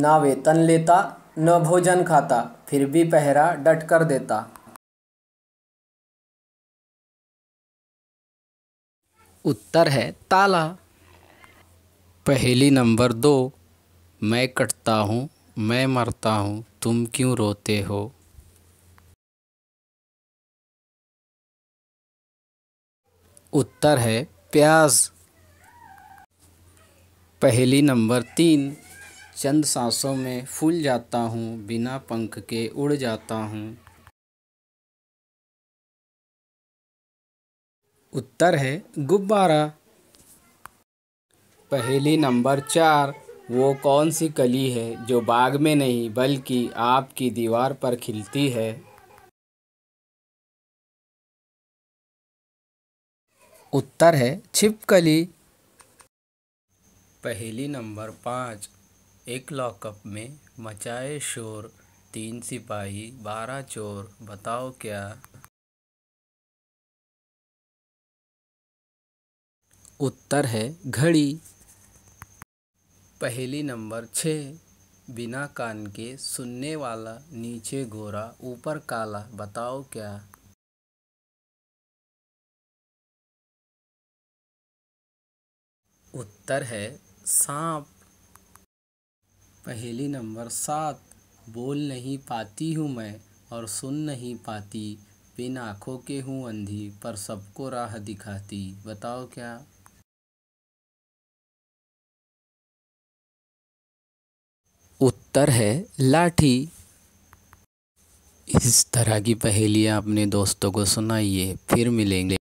ना वेतन लेता न भोजन खाता फिर भी पहरा डट कर देता उत्तर है ताला पहली नंबर दो मैं कटता हूँ मैं मरता हूँ तुम क्यों रोते हो उत्तर है प्याज पहली नंबर तीन चंद सांसों में फूल जाता हूँ बिना पंख के उड़ जाता हूँ उत्तर है गुब्बारा पहली नंबर चार वो कौन सी कली है जो बाग में नहीं बल्कि आपकी दीवार पर खिलती है उत्तर है छिपकली पहली नंबर पाँच एक लॉकअप में मचाए शोर तीन सिपाही बारह चोर बताओ क्या उत्तर है घड़ी पहली नंबर छ बिना कान के सुनने वाला नीचे गोरा ऊपर काला बताओ क्या उत्तर है सांप पहेली नंबर सात बोल नहीं पाती हूँ मैं और सुन नहीं पाती बिन आँखों के हूँ अंधी पर सबको राह दिखाती बताओ क्या उत्तर है लाठी इस तरह की पहेलियाँ अपने दोस्तों को सुनाइए फिर मिलेंगे